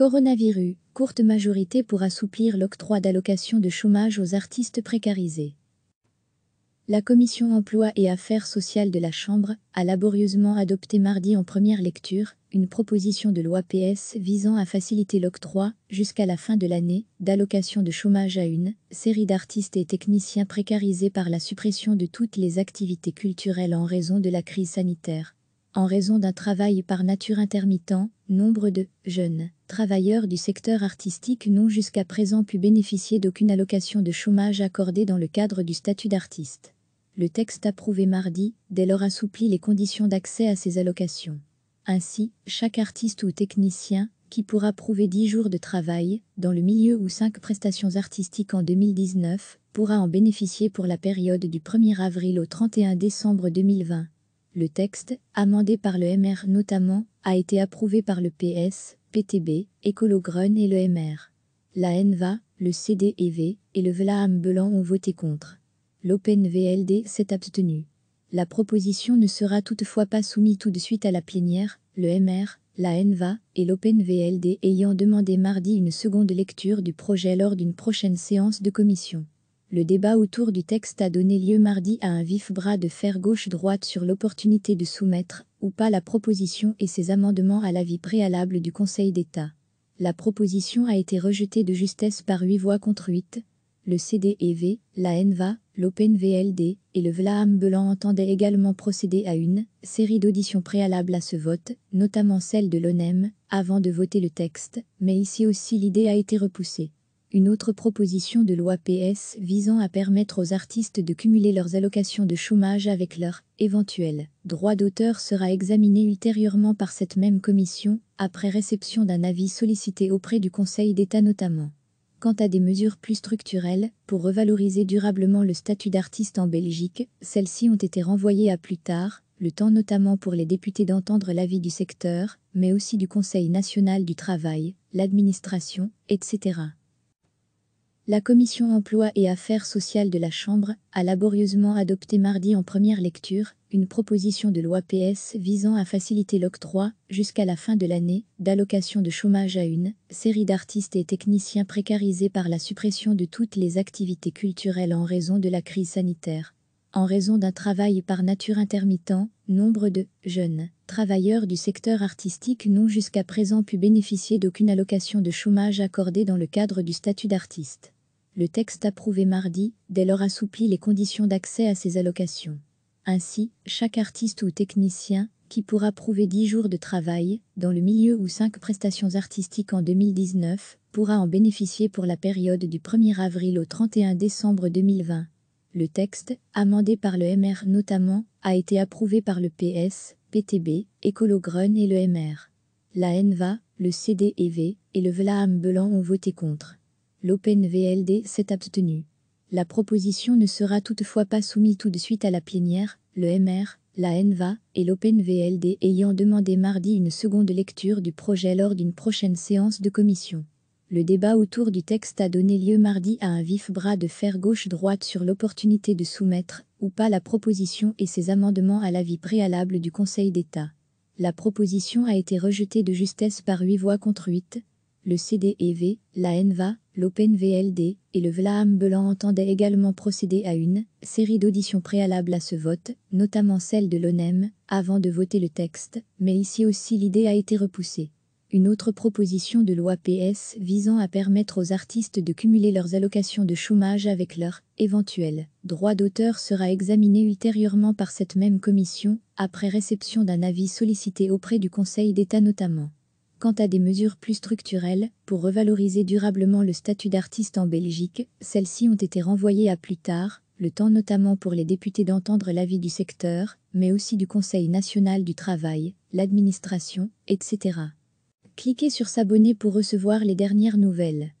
Coronavirus, courte majorité pour assouplir l'octroi d'allocations de chômage aux artistes précarisés. La commission emploi et affaires sociales de la Chambre a laborieusement adopté mardi en première lecture une proposition de loi PS visant à faciliter l'octroi, jusqu'à la fin de l'année, d'allocations de chômage à une série d'artistes et techniciens précarisés par la suppression de toutes les activités culturelles en raison de la crise sanitaire. En raison d'un travail par nature intermittent, nombre de jeunes travailleurs du secteur artistique n'ont jusqu'à présent pu bénéficier d'aucune allocation de chômage accordée dans le cadre du statut d'artiste. Le texte approuvé mardi, dès lors assouplit les conditions d'accès à ces allocations. Ainsi, chaque artiste ou technicien qui pourra prouver 10 jours de travail dans le milieu ou 5 prestations artistiques en 2019 pourra en bénéficier pour la période du 1er avril au 31 décembre 2020. Le texte, amendé par le MR notamment, a été approuvé par le PS, PTB, Écolo-Grun et le MR. La NVA, le CDEV et le Vlaam Belan ont voté contre. L'OpenVLD s'est abstenu. La proposition ne sera toutefois pas soumise tout de suite à la plénière, le MR, la NVA et l'OpenVLD ayant demandé mardi une seconde lecture du projet lors d'une prochaine séance de commission. Le débat autour du texte a donné lieu mardi à un vif bras de fer gauche-droite sur l'opportunité de soumettre ou pas la proposition et ses amendements à l'avis préalable du Conseil d'État. La proposition a été rejetée de justesse par huit voix contre huit. Le CDEV, la NVA, l'OpenVLD et le Vlaam Belan entendaient également procéder à une série d'auditions préalables à ce vote, notamment celle de l'ONEM, avant de voter le texte, mais ici aussi l'idée a été repoussée une autre proposition de loi PS visant à permettre aux artistes de cumuler leurs allocations de chômage avec leurs éventuels droits d'auteur sera examinée ultérieurement par cette même commission, après réception d'un avis sollicité auprès du Conseil d'État notamment. Quant à des mesures plus structurelles, pour revaloriser durablement le statut d'artiste en Belgique, celles-ci ont été renvoyées à plus tard, le temps notamment pour les députés d'entendre l'avis du secteur, mais aussi du Conseil national du travail, l'administration, etc la Commission emploi et affaires sociales de la Chambre a laborieusement adopté mardi en première lecture une proposition de loi PS visant à faciliter l'octroi, jusqu'à la fin de l'année, d'allocations de chômage à une série d'artistes et techniciens précarisés par la suppression de toutes les activités culturelles en raison de la crise sanitaire. En raison d'un travail par nature intermittent, nombre de jeunes travailleurs du secteur artistique n'ont jusqu'à présent pu bénéficier d'aucune allocation de chômage accordée dans le cadre du statut d'artiste. Le texte approuvé mardi, dès lors assouplit les conditions d'accès à ces allocations. Ainsi, chaque artiste ou technicien qui pourra prouver 10 jours de travail dans le milieu ou 5 prestations artistiques en 2019 pourra en bénéficier pour la période du 1er avril au 31 décembre 2020. Le texte, amendé par le MR notamment, a été approuvé par le PS, PTB, Écolo-Grun et le MR. La NVA, le CDEV et le vlaam Belan ont voté contre l'OpenVLD s'est abstenu. La proposition ne sera toutefois pas soumise tout de suite à la plénière, le MR, la NVA et l'OpenVLD ayant demandé mardi une seconde lecture du projet lors d'une prochaine séance de commission. Le débat autour du texte a donné lieu mardi à un vif bras de fer gauche-droite sur l'opportunité de soumettre ou pas la proposition et ses amendements à l'avis préalable du Conseil d'État. La proposition a été rejetée de justesse par huit voix contre 8, le CDEV, la l'Open l'OpenVLD et le Vlaam Belan entendaient également procéder à une série d'auditions préalables à ce vote, notamment celle de l'ONEM, avant de voter le texte, mais ici aussi l'idée a été repoussée. Une autre proposition de loi PS visant à permettre aux artistes de cumuler leurs allocations de chômage avec leur éventuel droit d'auteur sera examinée ultérieurement par cette même commission, après réception d'un avis sollicité auprès du Conseil d'État notamment. Quant à des mesures plus structurelles, pour revaloriser durablement le statut d'artiste en Belgique, celles-ci ont été renvoyées à plus tard, le temps notamment pour les députés d'entendre l'avis du secteur, mais aussi du Conseil national du travail, l'administration, etc. Cliquez sur s'abonner pour recevoir les dernières nouvelles.